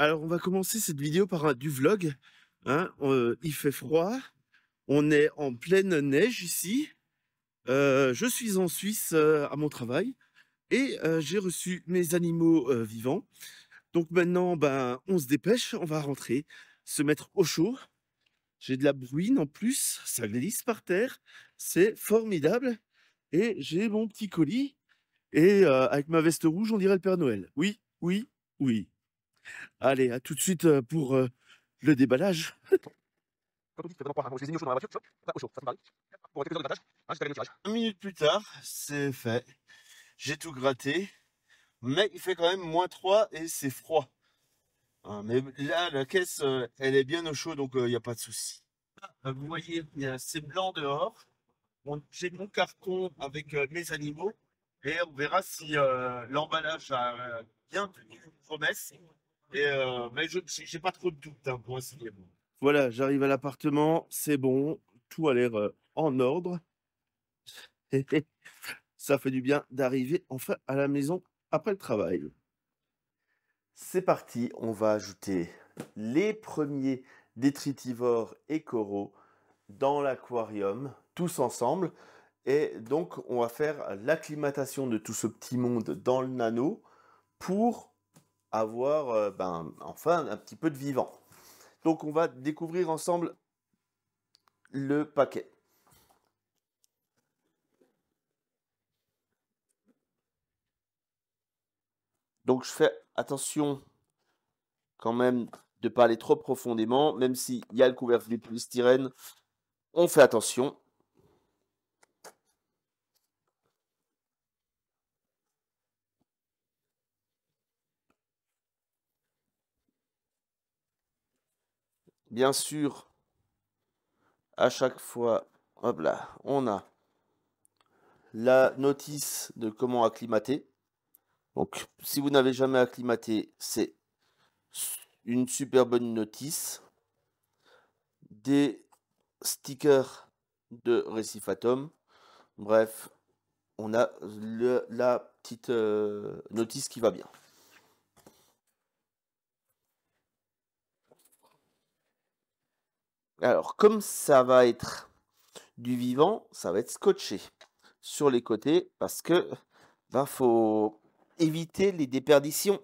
Alors, on va commencer cette vidéo par un, du vlog. Hein. Euh, il fait froid. On est en pleine neige ici. Euh, je suis en Suisse euh, à mon travail et j'ai reçu mes animaux vivants. Donc maintenant, ben, on se dépêche, on va rentrer, se mettre au chaud. J'ai de la bruine en plus, ça glisse par terre, c'est formidable. Et j'ai mon petit colis et avec ma veste rouge, on dirait le Père Noël. Oui, oui, oui. Allez, à tout de suite euh, pour euh, le déballage. Un minute plus tard, c'est fait. J'ai tout gratté. Mais il fait quand même moins 3 et c'est froid. Ah, mais là, la caisse, euh, elle est bien au chaud, donc il n'y a pas de souci. Ah, vous voyez, c'est blanc dehors. J'ai mon carton avec mes animaux. Et on verra si l'emballage a bien tenu une promesse. Euh, mais je n'ai pas trop de doute hein, pour ainsi Voilà, j'arrive à l'appartement, c'est bon, tout a l'air euh, en ordre. Ça fait du bien d'arriver enfin à la maison après le travail. C'est parti, on va ajouter les premiers détritivores et coraux dans l'aquarium, tous ensemble. Et donc, on va faire l'acclimatation de tout ce petit monde dans le nano pour avoir euh, ben, enfin un petit peu de vivant. Donc on va découvrir ensemble le paquet. Donc je fais attention quand même de parler pas aller trop profondément, même s'il y a le couvercle du polystyrène, on fait attention. Bien sûr, à chaque fois, hop là, on a la notice de comment acclimater. Donc, si vous n'avez jamais acclimaté, c'est une super bonne notice. Des stickers de Récifatum. Bref, on a la petite euh, notice qui va bien. Alors, comme ça va être du vivant, ça va être scotché sur les côtés parce que ben, faut éviter les déperditions.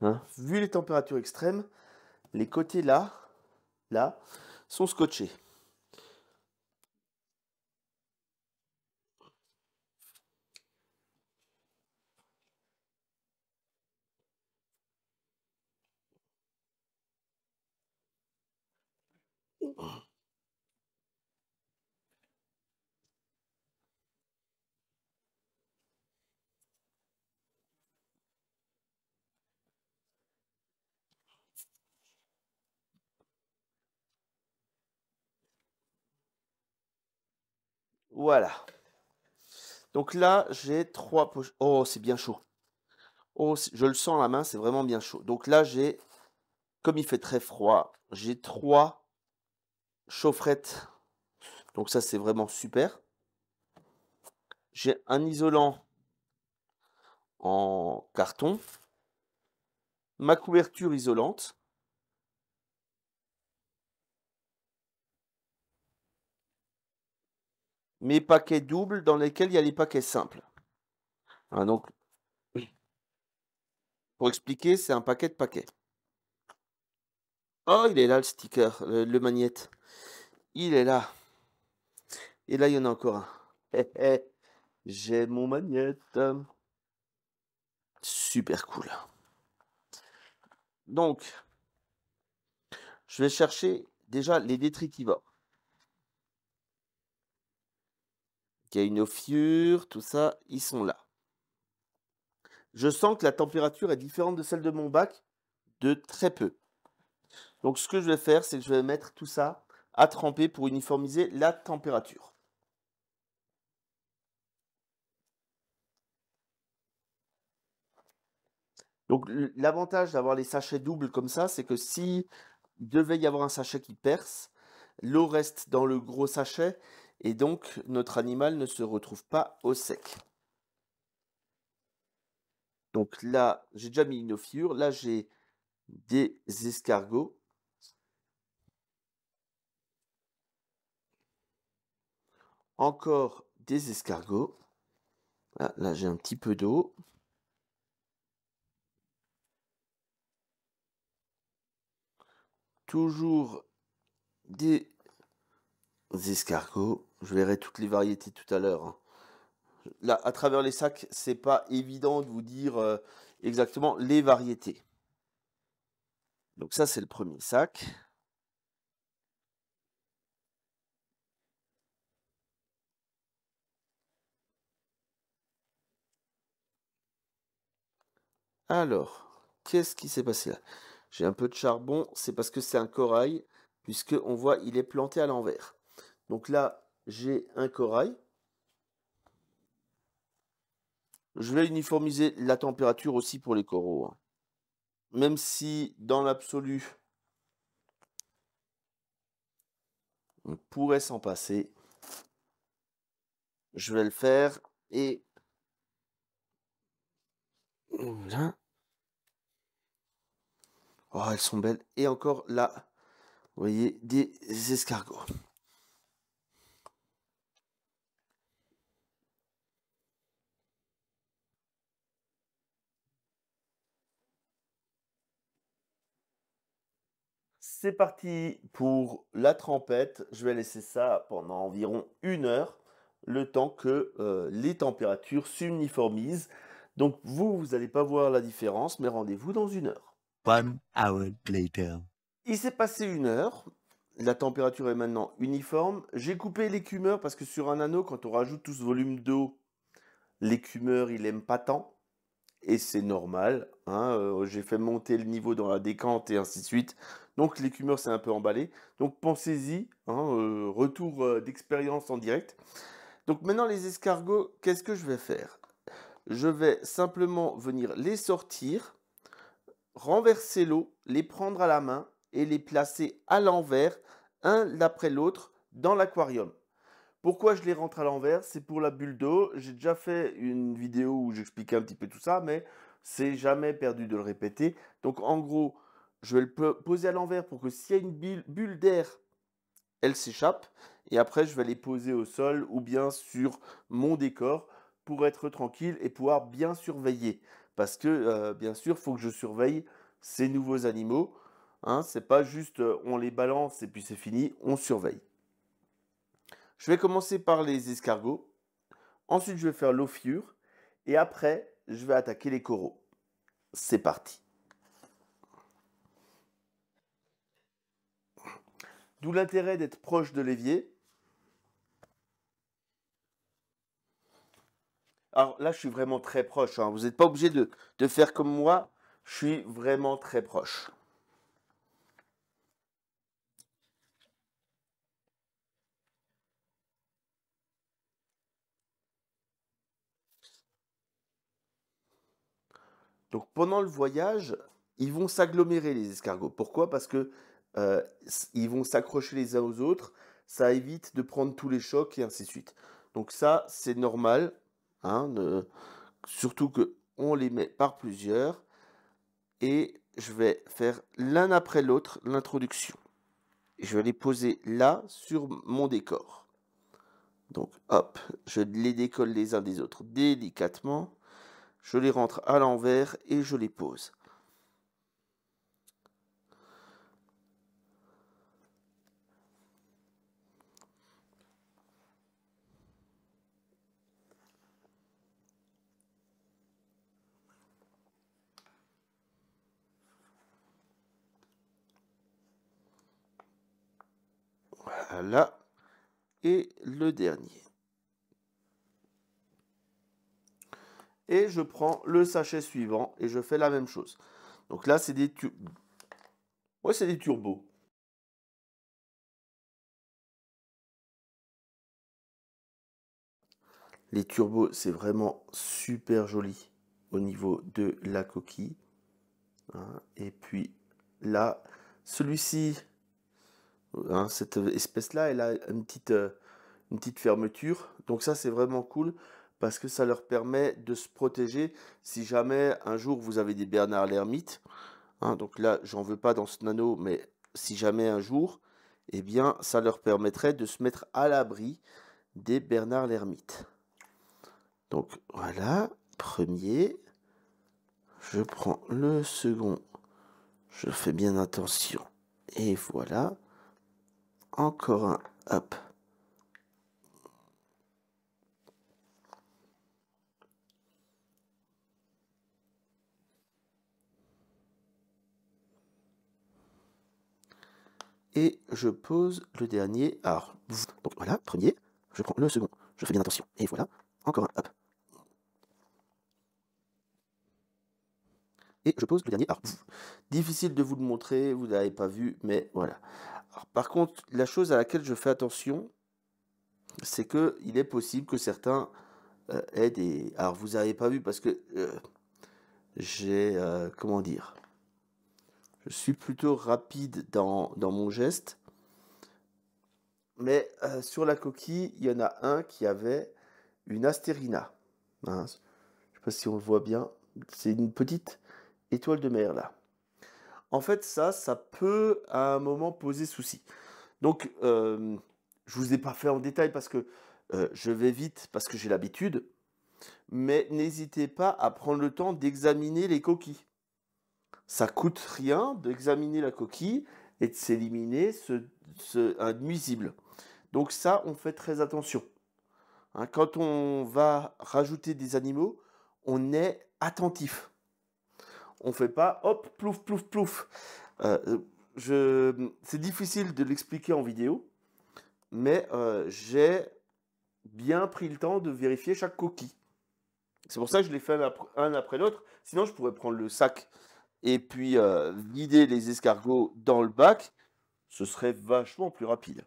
Hein Vu les températures extrêmes, les côtés là, là, sont scotchés. Voilà. Donc là, j'ai trois poches. Oh, c'est bien chaud. Oh, je le sens à la main, c'est vraiment bien chaud. Donc là, j'ai, comme il fait très froid, j'ai trois chaufferettes. Donc ça, c'est vraiment super. J'ai un isolant en carton. Ma couverture isolante. mes paquets doubles dans lesquels il y a les paquets simples. Hein, donc, pour expliquer, c'est un paquet de paquets. Oh, il est là le sticker, le, Il est là. Et là, il y en a encore un. J'ai mon magnète. Super cool. Donc, je vais chercher déjà les détritivores. Il y a une offure, tout ça, ils sont là. Je sens que la température est différente de celle de mon bac de très peu. Donc ce que je vais faire, c'est que je vais mettre tout ça à tremper pour uniformiser la température. Donc l'avantage d'avoir les sachets doubles comme ça, c'est que si devait y avoir un sachet qui perce, l'eau reste dans le gros sachet et donc notre animal ne se retrouve pas au sec. Donc là, j'ai déjà mis une figure. Là, j'ai des escargots. Encore des escargots. Ah, là j'ai un petit peu d'eau. Toujours des escargots. Je verrai toutes les variétés tout à l'heure. Hein. Là, à travers les sacs, c'est pas évident de vous dire euh, exactement les variétés. Donc ça, c'est le premier sac. Alors, qu'est-ce qui s'est passé là J'ai un peu de charbon, c'est parce que c'est un corail, puisqu'on voit il est planté à l'envers. Donc là, j'ai un corail. Je vais uniformiser la température aussi pour les coraux. Hein. Même si dans l'absolu, on pourrait s'en passer. Je vais le faire et voilà. Oh, elles sont belles. Et encore là, vous voyez, des escargots. C'est parti pour la trempette. Je vais laisser ça pendant environ une heure, le temps que euh, les températures s'uniformisent. Donc vous, vous n'allez pas voir la différence, mais rendez-vous dans une heure. One hour later. Il s'est passé une heure. La température est maintenant uniforme. J'ai coupé l'écumeur parce que sur un anneau, quand on rajoute tout ce volume d'eau, l'écumeur, il n'aime pas tant. Et c'est normal. Hein, euh, j'ai fait monter le niveau dans la décante et ainsi de suite. Donc l'écumeur c'est un peu emballé. Donc pensez-y, hein, euh, retour euh, d'expérience en direct. Donc maintenant les escargots, qu'est-ce que je vais faire Je vais simplement venir les sortir, renverser l'eau, les prendre à la main et les placer à l'envers, un après l'autre, dans l'aquarium. Pourquoi je les rentre à l'envers C'est pour la bulle d'eau. J'ai déjà fait une vidéo où j'expliquais un petit peu tout ça, mais c'est jamais perdu de le répéter. Donc en gros, je vais le poser à l'envers pour que s'il y a une bulle d'air, elle s'échappe. Et après, je vais les poser au sol ou bien sur mon décor pour être tranquille et pouvoir bien surveiller. Parce que, euh, bien sûr, il faut que je surveille ces nouveaux animaux. Ce hein. c'est pas juste euh, on les balance et puis c'est fini, on surveille. Je vais commencer par les escargots. Ensuite, je vais faire l'offure. Et après, je vais attaquer les coraux. C'est parti. D'où l'intérêt d'être proche de l'évier. Alors là, je suis vraiment très proche. Hein. Vous n'êtes pas obligé de faire comme moi. Je suis vraiment très proche. Donc pendant le voyage, ils vont s'agglomérer les escargots. Pourquoi Parce que euh, ils vont s'accrocher les uns aux autres, ça évite de prendre tous les chocs et ainsi de suite. Donc ça, c'est normal, hein, surtout que on les met par plusieurs. Et je vais faire l'un après l'autre l'introduction. Je vais les poser là sur mon décor. Donc hop, je les décolle les uns des autres délicatement. Je les rentre à l'envers et je les pose. Là Et le dernier. Et je prends le sachet suivant et je fais la même chose. Donc là, c'est des, ouais, c'est des turbos. Les turbos, c'est vraiment super joli au niveau de la coquille. Hein. et puis là, celui-ci, Hein, cette espèce-là, elle a euh, une petite, fermeture. Donc ça, c'est vraiment cool parce que ça leur permet de se protéger si jamais un jour vous avez des Bernard l'ermite. Hein. donc là, j'en veux pas dans ce nano, mais si jamais un jour, eh bien, ça leur permettrait de se mettre à l'abri des Bernard l'ermite. Donc voilà, premier. Je prends le second. Je fais bien attention. Et voilà. Encore un. Hop. Et je pose le dernier. Alors, donc voilà, premier. Je prends le second. Je fais bien attention. Et voilà. Encore un. Hop. et je pose le dernier. Alors, difficile de vous le montrer, vous n'avez pas vu, mais voilà par contre, la chose à laquelle je fais attention, c'est que il est possible que certains euh, aient des. Alors, vous n'avez pas vu parce que euh, j'ai. Euh, comment dire Je suis plutôt rapide dans, mon geste. Mais sur la coquille, il y en a un qui avait une astérina. Hein. je ne sais pas si on le voit bien. C'est une petite étoile de mer là en fait, ça, ça peut à un moment poser souci. Donc, euh, je ne vous ai pas fait en détail parce que euh, je vais vite, parce que j'ai l'habitude, mais n'hésitez pas à prendre le temps d'examiner les coquilles. Ça coûte rien d'examiner la coquille et de s'éliminer ce, un nuisible. Donc ça, on fait très attention. Hein, quand on va rajouter des animaux, on est attentif on fait pas hop, plouf, plouf, plouf. Euh, je, c'est difficile de l'expliquer en vidéo, mais euh, j'ai bien pris le temps de vérifier chaque coquille. C'est pour ça que je les fais un après, l'autre. Sinon, je pourrais prendre le sac et puis euh, vider les escargots dans le bac. Ce serait vachement plus rapide.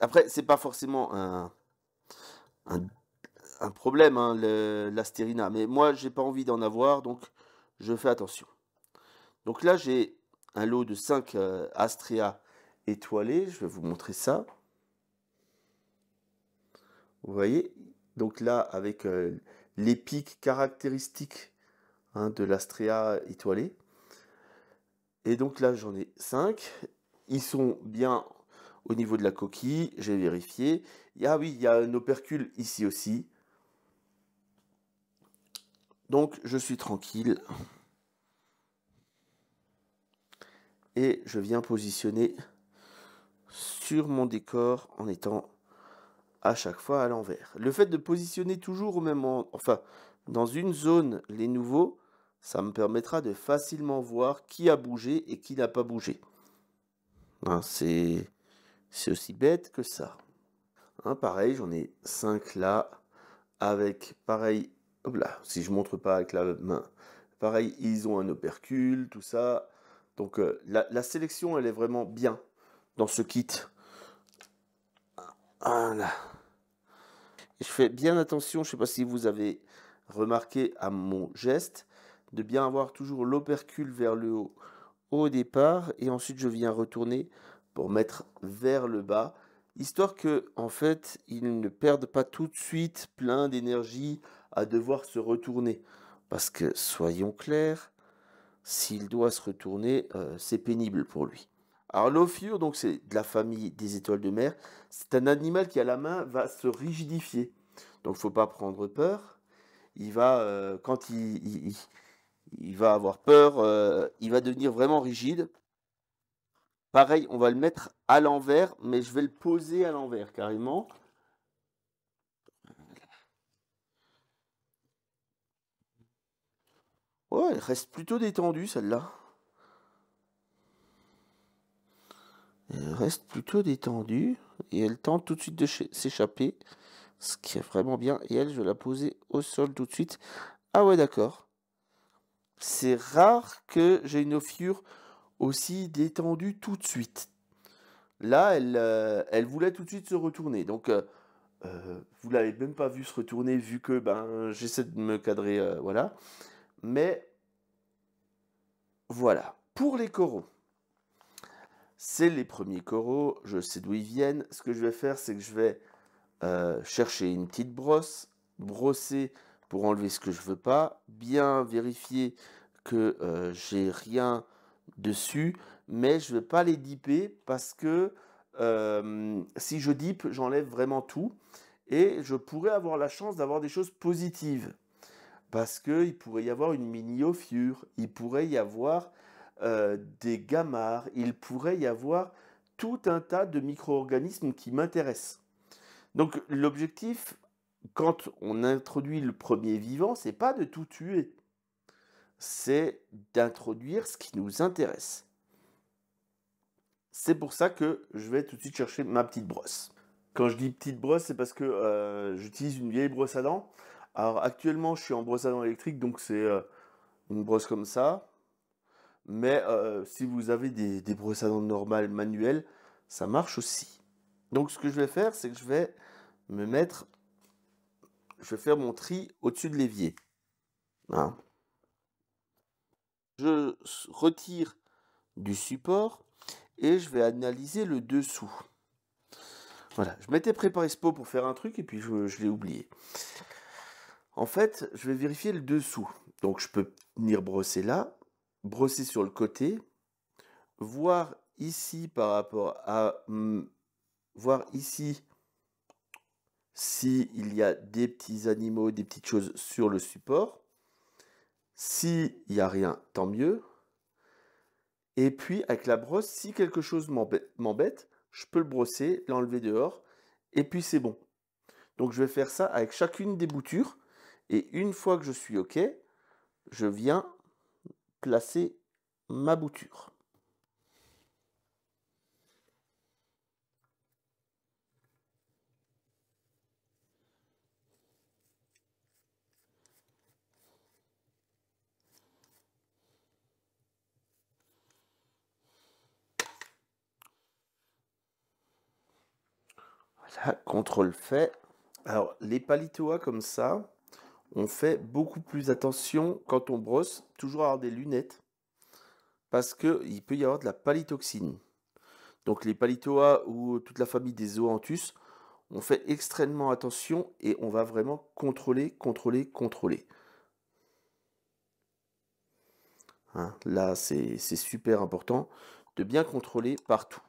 Après, c'est pas forcément un un problème, hein, l'astérina. Mais moi, j'ai pas envie d'en avoir, donc je fais attention. Donc là, j'ai un lot de 5 Astria euh, astrea étoilés. Je vais vous montrer ça. Vous voyez Donc là, avec euh, les pics caractéristiques hein, de l'astrea étoilée. Et donc là, j'en ai 5. Ils sont bien au niveau de la coquille, j'ai vérifié. Ah oui, il y a un opercule ici aussi. Donc je suis tranquille. Et je viens positionner sur mon décor en étant à chaque fois à l'envers. Le fait de positionner toujours au même endroit, enfin dans une zone les nouveaux, ça me permettra de facilement voir qui a bougé et qui n'a pas bougé. Hein, c'est aussi bête que ça. Hein, pareil, j'en ai 5 là, avec pareil si je montre pas avec la main. Pareil, ils ont un opercule, tout ça. Donc euh, la, sélection, elle est vraiment bien dans ce kit. je fais bien attention, je ne sais pas si vous avez remarqué à mon geste, de bien avoir toujours l'opercule vers le haut au départ et ensuite je viens retourner pour mettre vers le bas histoire que en fait ils ne perdent pas tout de suite plein d'énergie à devoir se retourner. Parce que, soyons clairs, s'il doit se retourner, euh, c'est pénible pour lui. Alors donc c'est de la famille des étoiles de mer, c'est un animal qui à la main va se rigidifier. Donc faut pas prendre peur. Il va, euh, quand il, va avoir peur, euh, il va devenir vraiment rigide. Pareil, on va le mettre à l'envers, mais je vais le poser à l'envers carrément. Ouais, elle reste plutôt détendue celle-là. Elle reste plutôt détendue et elle tente tout de suite de s'échapper, ce qui est vraiment bien. Et elle, je vais la poser au sol tout de suite. Ah ouais, d'accord. C'est rare que j'ai une offure aussi détendue tout de suite. Là, elle, euh, elle voulait tout de suite se retourner. Donc, vous euh, ne euh, vous l'avez même pas vu se retourner vu que ben j'essaie de me cadrer, voilà. Mais voilà. Pour les coraux, c'est les premiers coraux, je sais d'où ils viennent. Ce que je vais faire, c'est que je vais euh, chercher une petite brosse, brosser pour enlever ce que je veux pas, bien vérifier que euh, j'ai rien dessus, mais je ne vais pas les dipper parce que euh, si je dippe, j'enlève vraiment tout et je pourrais avoir la chance d'avoir des choses positives. Parce qu'il pourrait y avoir une mini-offure, il pourrait y avoir euh, des gamards, il pourrait y avoir tout un tas de micro-organismes qui m'intéressent. Donc l'objectif, quand on introduit le premier vivant, c'est pas de tout tuer, c'est d'introduire ce qui nous intéresse. C'est pour ça que je vais tout de suite chercher ma petite brosse. Quand je dis petite brosse, c'est parce que euh, j'utilise une vieille brosse à dents. Alors actuellement, je suis en brosse à dents électrique, donc c'est euh, une brosse comme ça. Mais euh, si vous avez des, des, brosses à dents normales manuelles, ça marche aussi. Donc ce que je vais faire, c'est que je vais me mettre, je vais faire mon tri au-dessus de l'évier. Hein. je retire du support et je vais analyser le dessous. Voilà, je m'étais préparé ce pot pour faire un truc et puis je l'ai oublié. En fait, je vais vérifier le dessous. Donc je peux venir brosser là, brosser sur le côté, voir ici par rapport à... Hmm, voir ici s'il y a des petits animaux, des petites choses sur le support. S'il n'y a rien, tant mieux. Et puis avec la brosse, si quelque chose m'embête, je peux le brosser, l'enlever dehors, et puis c'est bon. Donc je vais faire ça avec chacune des boutures. Et une fois que je suis OK, je viens placer ma bouture. Voilà, contrôle fait. Alors, les palitois comme ça, on fait beaucoup plus attention quand on brosse, toujours avoir des lunettes, parce qu'il peut y avoir de la palitoxine. Donc les palitoa ou toute la famille des zoanthus, on fait extrêmement attention et on va vraiment contrôler, contrôler, contrôler. Hein, là, c'est super important de bien contrôler partout.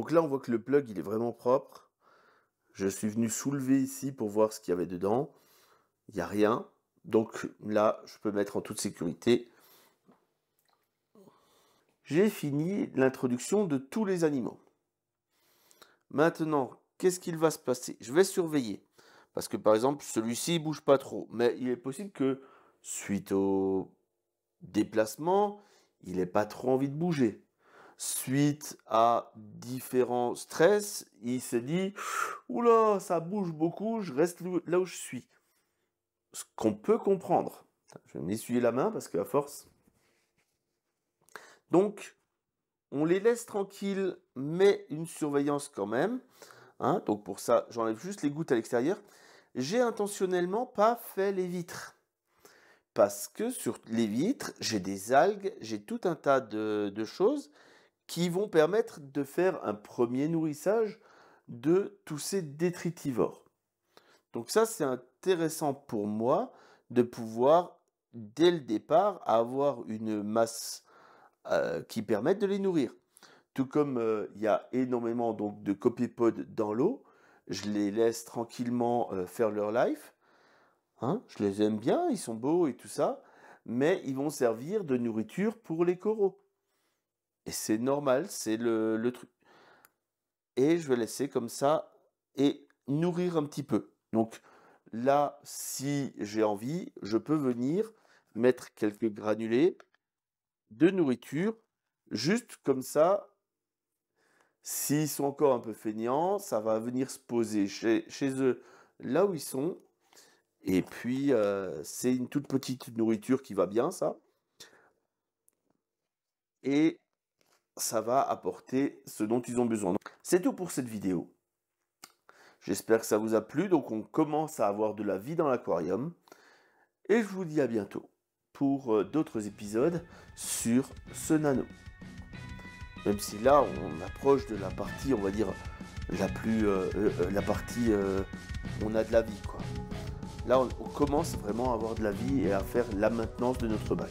Donc là, on voit que le plug, il est vraiment propre. Je suis venu soulever ici pour voir ce qu'il y avait dedans. Il n'y a rien. Donc là, je peux mettre en toute sécurité. J'ai fini l'introduction de tous les animaux. Maintenant, qu'est-ce qu'il va se passer Je vais surveiller. Parce que par exemple, celui-ci ne bouge pas trop. Mais il est possible que, suite au déplacement, il n'ait pas trop envie de bouger suite à différents stress, il s'est dit Oula, ça bouge beaucoup, je reste là où je suis. Ce qu'on peut comprendre. Je vais m'essuyer la main parce qu'à force. Donc, on les laisse tranquilles, mais une surveillance quand même. Hein. donc pour ça, j'enlève juste les gouttes à l'extérieur. J'ai intentionnellement pas fait les vitres. Parce que sur les vitres, j'ai des algues, j'ai tout un tas de choses qui vont permettre de faire un premier nourrissage de tous ces détritivores. Donc ça, c'est intéressant pour moi de pouvoir, dès le départ, avoir une masse euh, qui permette de les nourrir. Tout comme euh, il y a énormément donc, de copépodes dans l'eau, je les laisse tranquillement euh, faire leur life. Hein, je les aime bien, ils sont beaux et tout ça, mais ils vont servir de nourriture pour les coraux. Et c'est normal, c'est le, truc. Et je vais laisser comme ça et nourrir un petit peu. Donc là, si j'ai envie, je peux venir mettre quelques granulés de nourriture, juste comme ça. S'ils sont encore un peu feignants, ça va venir se poser chez, chez eux, là où ils sont. Et puis, euh, c'est une toute petite nourriture qui va bien, ça. Et ça va apporter ce dont ils ont besoin. C'est tout pour cette vidéo. J'espère que ça vous a plu. Donc on commence à avoir de la vie dans l'aquarium. Et je vous dis à bientôt pour euh, d'autres épisodes sur ce nano. Même si là on approche de la partie, on va dire, la plus... Euh, euh, la partie... on a de la vie quoi. Là on, commence vraiment à avoir de la vie et à faire la maintenance de notre bac